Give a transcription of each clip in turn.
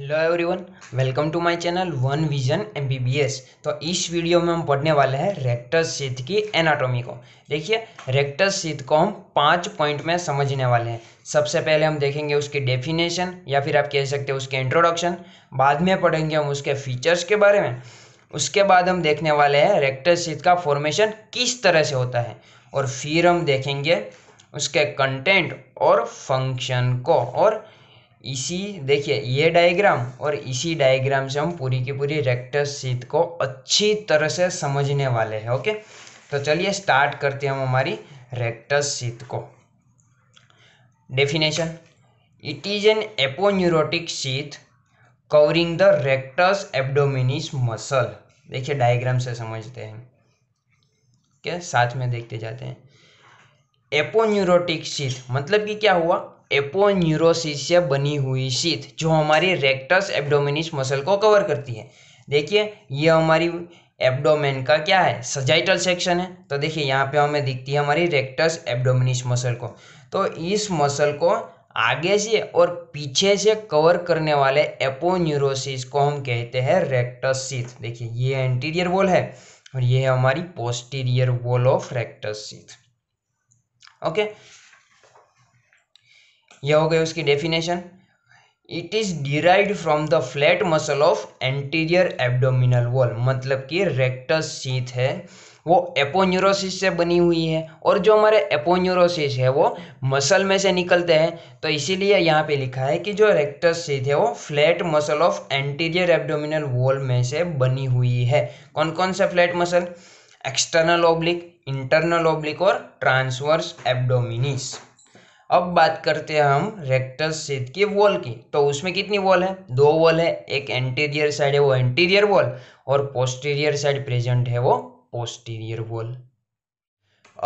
Hello everyone welcome to my channel one vision MBBS तो इस video में हम पढ़ने वाले हैं रेक्टस सीथ की एनाटॉमी को देखिए रेक्टस सीथ को हम पांच पॉइंट में समझने वाले हैं सबसे पहले हम देखेंगे उसकी डेफिनेशन या फिर आप कह सकते हैं उसके इंट्रोडक्शन बाद में पढ़ेंगे हम उसके फीचर्स के बारे में उसके बाद हम देखने वाले हैं रेक्टस सीथ का फॉर्मेशन किस तरह से होता है और फिर हम देखेंगे उसके कंटेंट और फंक्शन को और इसी देखिए ये डायग्राम और इसी डायग्राम से हम पूरी की पूरी रेक्टस सीट को अच्छी तरह से समझने वाले हैं ओके तो चलिए स्टार्ट करते हैं हम हमारी रेक्टस सीट को definition it is an aponeurotic sheath covering the rectus abdominis muscle देखिए डायग्राम से समझते हैं क्या साथ में देखते जाते हैं एपोन्यूरोटिक सीथ मतलब कि क्या हुआ एपोन्यूरोसिस से बनी हुई शीत जो हमारी रेक्टस एब्डोमिनिस मसल को कवर करती है देखिए ये हमारी एब्डोमेन का क्या है सजाइटल सेक्शन है तो देखिए यहाँ पे हमें दिखती है हमारी रेक्टस एब्डोमिनिस मसल को तो इस मसल को आगे से और पीछे से कवर करने वाले एपोन्यूरोसिस को हम कहते हैं रेक्टस सीथ देखिए ये एंटीरियर वॉल है और ये है हमारी posterior wall of rectus sheath okay यह हो गई उसकी definition it is derive from the flat muscle of anterior abdominal wall मतलब कि रेक्टस सीथ है वो एपोन्यूरोसिस से बनी हुई है और जो हमारे एपोन्यूरोसिस है वो मसल में से निकलते हैं तो इसीलिए यहाँ पे लिखा है कि जो रेक्टस सीथ है वो flat muscle of anterior abdominal wall में से बनी हुई है कौन कौन से flat muscle external oblique internal oblique और ट्रांसवर्स एबडोमिनिस अब बात करते हैं हम रेक्टस सीट की वॉल की तो उसमें कितनी वॉल है दो वॉल है एक एंटीरियर साइड है वो एंटीरियर वॉल और पोस्टीरियर साइड प्रेजेंट है वो पोस्टीरियर वॉल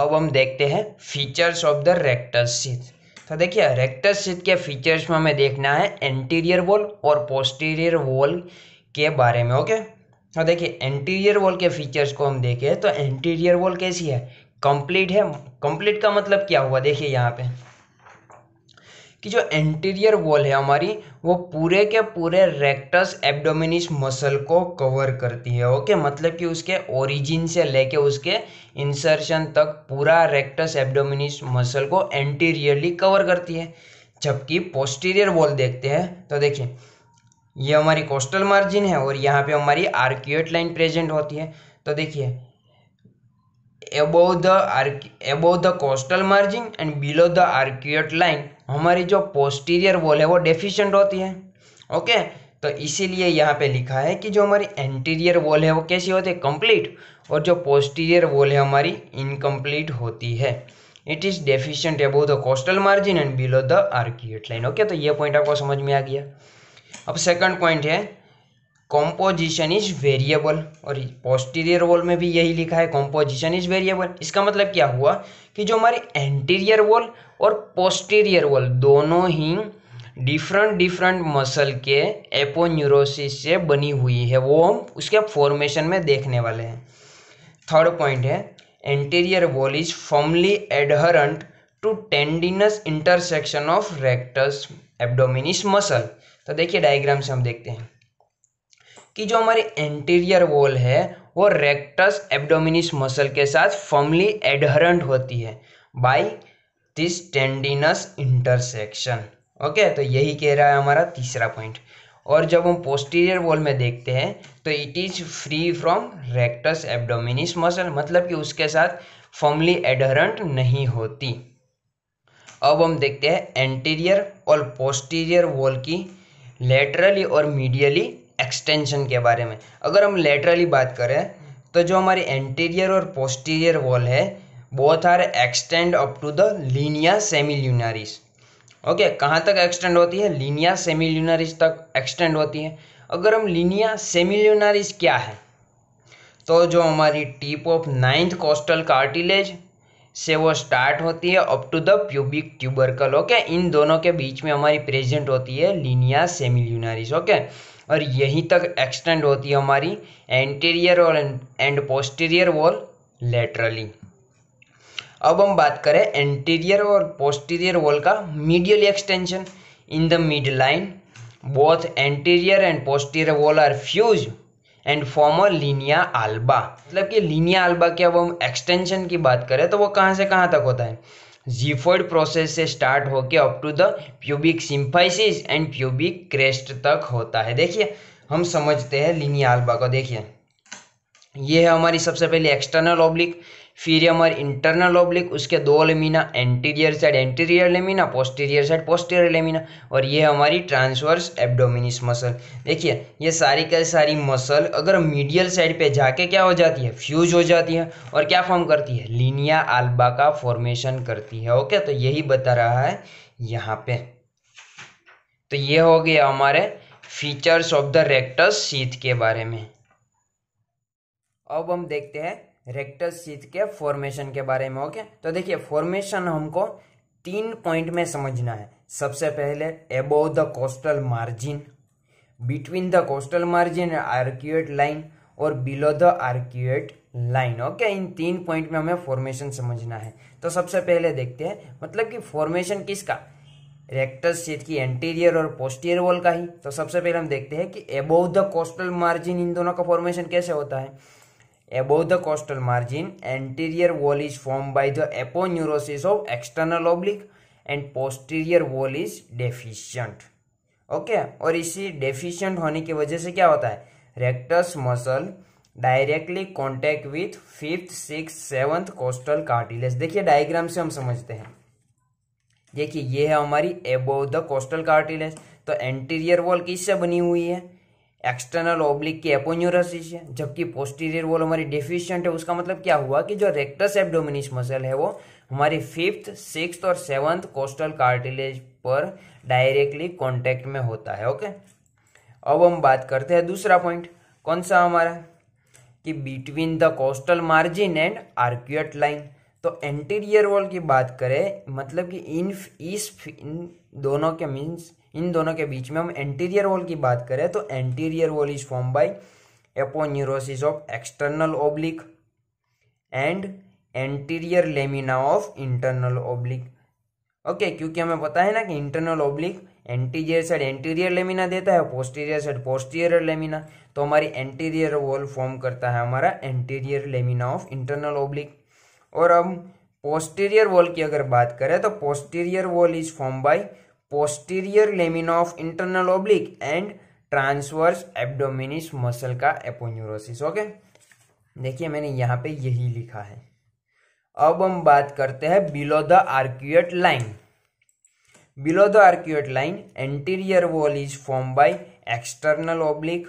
अब हम देखते हैं features of the rectus sheath तो देखिए रेक्टस सीट के फीचर्स में हमें देखना है एंटीरियर वॉल और पोस्टीरियर वॉल के बारे में ओके तो देखिए एंटीरियर वॉल के फीचर्स को हम देखें तो एंटीरियर वॉल कैसी है कंप्लीट है कंप्लीट का मतलब क्या हुआ देखिए यहाँ पे कि जो एंटीरियर वॉल है हमारी वो पूरे के पूरे रेक्टस एब्डोमिनिस मसल को कवर करती है ओके मतलब कि उसके ओरिजिन से लेके उसके इंसर्शन तक पूरा रेक्टस एब्डोमिनिस मसल को एंटीरियरली कवर करती है जबकि पोस्टीरियर वॉल देखते हैं तो देखिए ये हमारी कोस्टल मार्जिन है और यहाँ पे हमारी आर्क्यूट लाइन प्रेजेंट होती है तो देखिए above the arch above the costal margin and below the arcuate line हमारी जो पोस्टीरियर वॉल है वो डेफिशिएंट होती है ओके तो इसीलिए यहाँ पे लिखा है कि जो हमारी एंटीरियर वॉल है वो कैसी होती है कंप्लीट और जो पोस्टीरियर वॉल है हमारी इनकम्प्लीट होती है it is deficient above the costal margin and below the arcuate line okay तो ये पॉइंट आपको समझ में आ गया अब सेकंड पॉइंट है कॉम्पोजिशन इज वेरिएबल और पोस्टीरियर वॉल में भी यही लिखा है कॉम्पोजिशन इज वेरिएबल इसका मतलब क्या हुआ कि जो हमारी एंटीरियर वॉल और पोस्टीरियर वॉल दोनों ही डिफरेंट डिफरेंट मसल के एपोन्यूरोसिस से बनी हुई है वो हम उसके फॉर्मेशन में देखने वाले हैं थर्ड पॉइंट है anterior wall is formally adherent to tendinous intersection of rectus abdominis muscle तो देखिए डायग्राम से हम देखते हैं कि जो हमारी एंटीरियर वॉल है वो रेक्टस एब्डोमिनिस मसल के साथ फॉर्मली एडहरंट होती है by this tendinous intersection okay तो यही कह रहा है हमारा तीसरा पॉइंट और जब हम पोस्टीरियर वॉल में देखते हैं तो it is free from rectus abdominis muscle मतलब कि उसके साथ फॉर्मली एडहरेंट नहीं होती अब हम देखते हैं एंटीरियर और पोस्टीरियर वॉल की लेटरली और मीडियली एक्सटेंशन के बारे में अगर हम लेटरली बात करें तो जो हमारी एंटीरियर और पोस्टीरियर वॉल है both are extend up to the linea semi okay कहाँ तक एक्सटेंड होती है लीनिया सेमी तक एक्सटेंड होती है अगर हम लीनिया सेमी क्या है तो जो हमारी tip of ninth costal cartilage से वो स्टार्ट होती है up to the pubic tubercle okay इन दोनों के बीच में हमारी प्रेजेंट होती है लीनिया सेमिल्यूनारिस ओके और यहीं तक एक्सटेंड होती है हमारी एंटीरियर और एंड पोस्टीरियर वॉल लेटरली अब हम बात करें एंटीरियर और पोस्टीरियर वॉल का medial extension in the mid line both anterior and posterior wall are fuse and form a linea alba मतलब कि लीनिया आल्बा के अब हम एक्सटेंशन की बात करें तो वो कहाँ से कहाँ तक होता है जीफोइड प्रोसेस से स्टार्ट होकर up to the pubic symphysis and pubic crest तक होता है देखिए हम समझते हैं लीनिया आल्बा को देखिए ये है हमारी सबसे पहले एक्सटर्नल ऑब्लिक फिर हमारे इंटरनल ऑब्लिक उसके दो lamina anterior side anterior lamina posterior side posterior lamina और ये हमारी ट्रांसवर्स एब्डोमिनिस मसल देखिए ये सारी का सारी मसल अगर मीडियल साइड पे जाके क्या हो जाती है फ्यूज हो जाती है और क्या फॉर्म करती है लीनिया आल्बा का फॉर्मेशन करती है ओके तो यही बता रहा है यहाँ पे तो ये हो गया हमारे features of the rectus sheath के बारे में अब हम देखते हैं रेक्टल सीथ के फॉर्मेशन के बारे में ओके तो देखिए फॉर्मेशन हमको तीन पॉइंट में समझना है सबसे पहले above the costal margin between the costal margin arcuate line और below the arcuate line okay इन तीन पॉइंट में हमें फॉर्मेशन समझना है तो सबसे पहले देखते हैं मतलब कि फॉर्मेशन किसका रेक्टस सीट की एंटीरियर और पोस्टीरियर वॉल का ही तो सबसे पहले हम देखते हैं कि एबोव द कोस्टल मार्जिन इन दोनों का फॉर्मेशन कैसे होता है Above the costal margin, anterior wall is formed by the aponeurosis of external oblique and posterior wall is deficient. Okay okay? और इसी डेफिशिएंट होने की वजह से क्या होता है rectus muscle directly contact with fifth six seventh costal cartilage देखिए डायग्राम से हम समझते हैं देखिए ये है हमारी एबोव द कोस्टल कार्टिलेज तो एंटीरियर वॉल किससे बनी हुई है एक्सटर्नल ओब्लिक की एपोन्यूरोसिस है जबकि पोस्टीरियर वॉल हमारी डिफिशियंट है उसका मतलब क्या हुआ कि जो रेक्टस एब्डोमिनिस मसल है वो हमारी फिफ्थ सिक्स और सेवंथ कोस्टल कार्टिलेज पर डायरेक्टली कॉन्टेक्ट में होता है ओके अब हम बात करते हैं दूसरा पॉइंट कौन सा हमारा कि between the costal margin and arcuate line तो एंटीरियर वॉल की बात करें मतलब कि इन इस इन दोनों के मीन्स इन दोनों के बीच में हम एंटीरियर वॉल की बात करें तो anterior wall is form by aponeurosis of external oblique and anterior lamina of internal oblique okay क्योंकि हमें पता है ना कि internal oblique anterior side anterior lamina देता है पोस्टीरियर साइड पोस्टीरियर लेमिना तो हमारी एंटीरियर वॉल फॉर्म करता है हमारा anterior lamina of internal oblique और अब पोस्टीरियर वॉल की अगर बात करें तो posterior wall is form by posterior lamina of internal oblique and transverse abdominis muscle का एपोन्यूरोसिस ओके देखिए मैंने यहाँ पे यही लिखा है अब हम बात करते हैं below the arcuate line below the arcuate line anterior wall is form by external oblique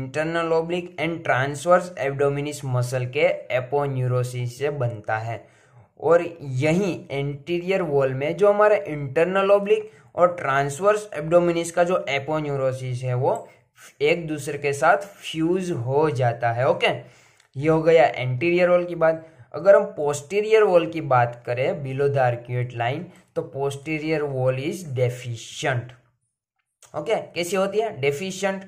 internal oblique and transverse abdominis muscle के एपोन्यूरोसिस से बनता है और यही एंटीरियर वॉल में जो हमारा इंटरनल ऑब्लिक और ट्रांसवर्स एब्डोमिनिस का जो एपोन्यूरोसिस है वो एक दूसरे के साथ फ्यूज हो जाता है ओके ये हो गया एंटीरियर वॉल की बात अगर हम पोस्टीरियर वॉल की बात करें बिलो द आर्क्यूएट लाइन तो posterior wall is deficient okay कैसी होती है डेफिशिएंट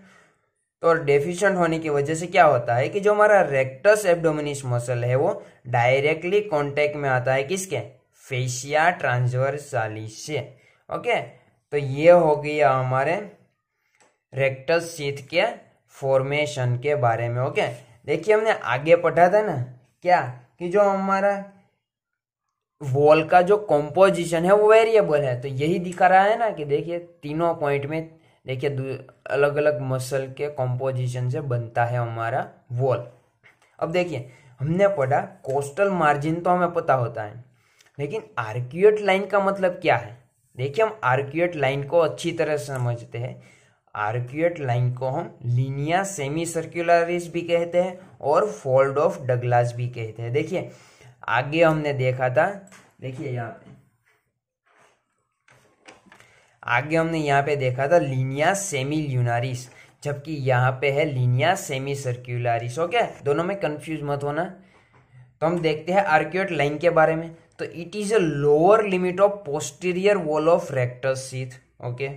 तो डेफिशिएंट होने की वजह से क्या होता है कि जो हमारा रेक्टस एब्डोमिनिस मसल है वो डायरेक्टली कांटेक्ट में आता है किसके फेशिया ट्रांसवर्सालिस से ओके तो ये हो गया हमारे रेक्टस सीथ के फॉर्मेशन के बारे में ओके देखिए हमने आगे पढ़ा था ना क्या कि जो हमारा वॉल का जो कॉम्पोजिशन है वो वेरिएबल है तो यही दिखा रहा है ना कि देखिए तीनों पॉइंट में देखिए अलग अलग मसल के कॉम्पोजिशन से बनता है हमारा वॉल अब देखिए हमने पढ़ा कोस्टल मार्जिन तो हमें पता होता है लेकिन आर्क्यूट लाइन का मतलब क्या है देखिए हम आर्क्यूट लाइन को अच्छी तरह से समझते हैं आर्क्यूट लाइन को हम लीनिया सेमी सर्क्यूलरिस भी कहते हैं और फोल्ड ऑफ डगलास भी कहते हैं देखिए आगे हमने देखा था देखिए यहाँ पे आगे हमने यहाँ पे देखा था लीनिया सेमी ल्यूनारिस जबकि यहाँ पे है लीनिया सेमी सर्क्यूलरिस ओके दोनों में कंफ्यूज मत होना तो हम देखते हैं आर्क्यूट लाइन के बारे में तो it is a lower limit of posterior wall of rectus sheath okay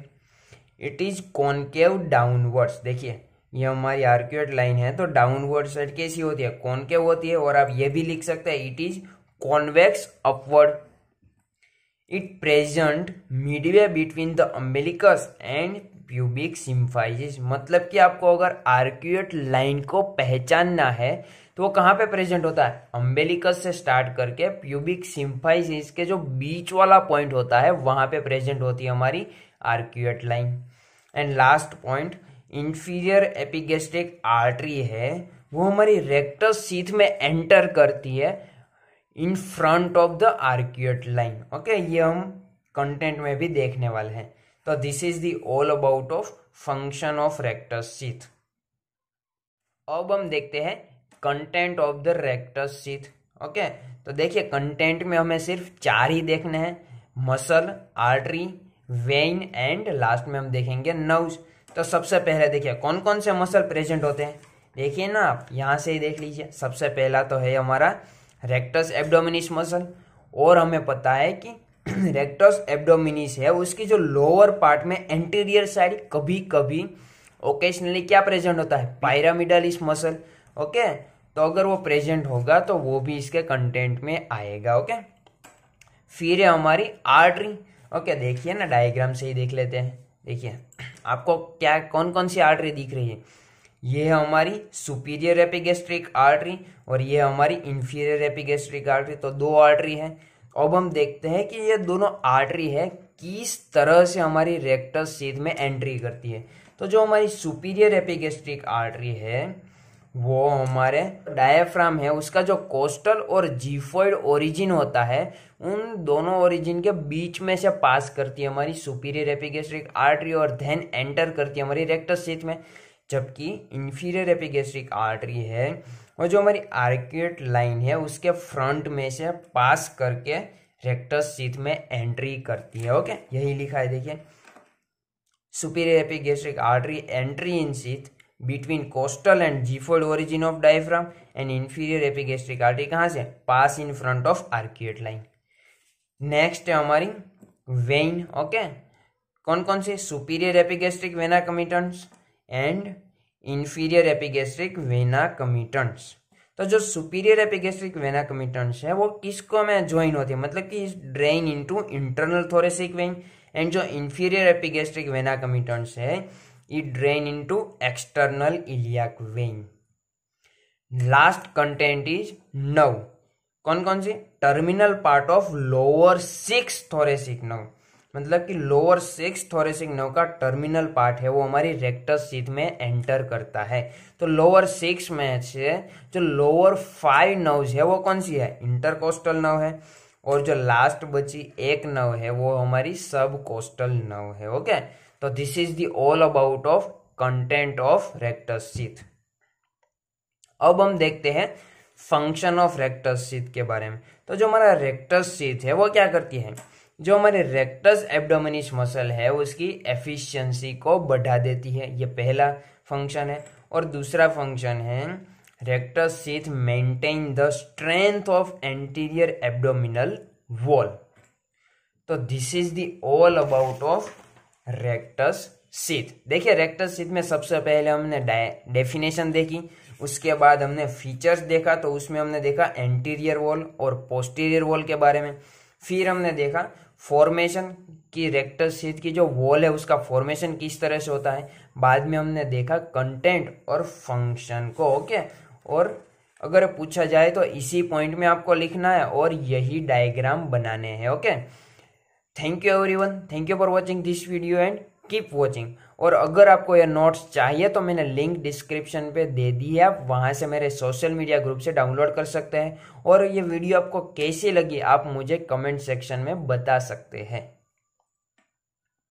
it is concave downwards देखिए ये हमारी आर्क्यूट लाइन है तो डाउनवर्ड साइड कैसी होती है कॉनकेव होती है और आप ये भी लिख सकते हैं it is convex upward it present midway between the umbilicus and pubic symphysis मतलब कि आपको अगर आर्क्यूट लाइन को पहचानना है तो वो कहाँ पे प्रेजेंट होता है अम्बेलिकस से स्टार्ट करके प्यूबिक सिंफाइसिस के जो बीच वाला पॉइंट होता है वहां पे प्रेजेंट होती है हमारी arcuate line and last point inferior epigastric artery है वो हमारी रेक्टस सीथ में एंटर करती है in front of the arcuate line okay ये हम कंटेंट में भी देखने वाले हैं तो this is the all about of function of rectus sheath अब हम देखते हैं content of the rectus sheath okay तो देखिए कंटेंट में हमें सिर्फ चार ही देखने हैं muscle artery vein and last में हम देखेंगे नर्व्स तो सबसे पहले देखिए कौन कौन से मसल प्रेजेंट होते हैं देखिए ना आप यहाँ से ही देख लीजिए सबसे पहला तो है हमारा रेक्टस एब्डोमिनिस मसल और हमें पता है कि रेक्टस एब्डोमिनिस है उसकी जो लोअर पार्ट में एंटीरियर साइड कभी कभी ओकेशनली क्या प्रेजेंट होता है इस मसल ओके तो अगर वो प्रेजेंट होगा तो वो भी इसके कंटेंट में आएगा ओके फिर है हमारी आर्टरी ओके देखिए ना डायग्राम से ही देख लेते हैं देखिए आपको क्या कौन कौन सी आर्टरी दिख रही है ये है हमारी सुपीरियर एपिगेस्ट्रिक आर्टरी और ये है हमारी इंफीरियर एपिगेस्ट्रिक आर्टरी तो दो आर्टरी है अब हम देखते हैं कि ये दोनों आर्टरी है किस तरह से हमारी रेक्टस सीध में एंट्री करती है तो जो हमारी सुपीरियर एपिगेस्ट्रिक आर्टरी है वो हमारे डायफ्राम है उसका जो कोस्टल और जीफोइड ओरिजिन होता है उन दोनों ओरिजिन के बीच में से पास करती है हमारी सुपीरियर एपिगेस्ट्रिक आर्टरी और धैन एंटर करती है हमारी रेक्टस सीथ में जबकि इन्फीरियर एपिगेस्ट्रिक आर्टरी है और जो हमारी आर्किट लाइन है उसके फ्रंट में से पास करके रेक्टस सीथ में एंट्री करती है ओके यही लिखा है देखिए superior epigastric artery entry in sheath between costal and xiphoid origin of diaphragm and inferior epigastric artery कहाँ से pass in front of arcuate line next है हमारी वेन ओके कौन कौन से superior epigastric vena comitans and inferior epigastric vena comitans तो जो superior epigastric vena comitans है वो किसको में ज्वाइन होती है मतलब कि drain into internal thoracic vein and जो इन्फीरियर एपिगेस्ट्रिक वेना कमिटन्स है it drain into external iliac vein last content is nerve कौन कौन सी terminal part of lower six thoracic nerve मतलब कि लोअर सिक्स थोरेसिक नव का टर्मिनल पार्ट है वो हमारी रेक्टस सीथ में एंटर करता है तो लोअर सिक्स में से जो लोअर फाइव नव्स है वो कौन सी है इंटरकोस्टल नव है और जो लास्ट बची एक नव है वो हमारी सब कोस्टल नव है ओके okay? तो this is the all about of content of rectus sheath अब हम देखते हैं फंक्शन ऑफ रेक्टस सीथ के बारे में तो जो हमारा रेक्टस सीथ है वो क्या करती है जो हमारे रेक्टस एब्डोमिनिस मसल है उसकी एफिशिएंसी को बढ़ा देती है ये पहला फंक्शन है और दूसरा फंक्शन है rectus sheath maintain the strength of anterior abdominal wall तो this is the all about of rectus sheath देखिए रेक्टस सीथ में सबसे पहले हमने डेफिनेशन देखी उसके बाद हमने फीचर्स देखा तो उसमें हमने देखा एंटीरियर वॉल और पोस्टीरियर वॉल के बारे में फिर हमने देखा फॉर्मेशन की रेक्टस सीथ की जो वॉल है उसका फॉर्मेशन किस तरह से होता है बाद में हमने देखा कंटेंट और फंक्शन को ओके और अगर पूछा जाए तो इसी पॉइंट में आपको लिखना है और यही डायग्राम बनाने हैं okay thank you everyone thank you for watching this video and keep watching और अगर आपको यह नोट्स चाहिए तो मैंने लिंक डिस्क्रिप्शन पे दे दी है आप वहाँ से मेरे सोशल मीडिया ग्रुप से डाउनलोड कर सकते हैं और ये वीडियो आपको कैसी लगी आप मुझे कमेंट सेक्शन में बता सकते हैं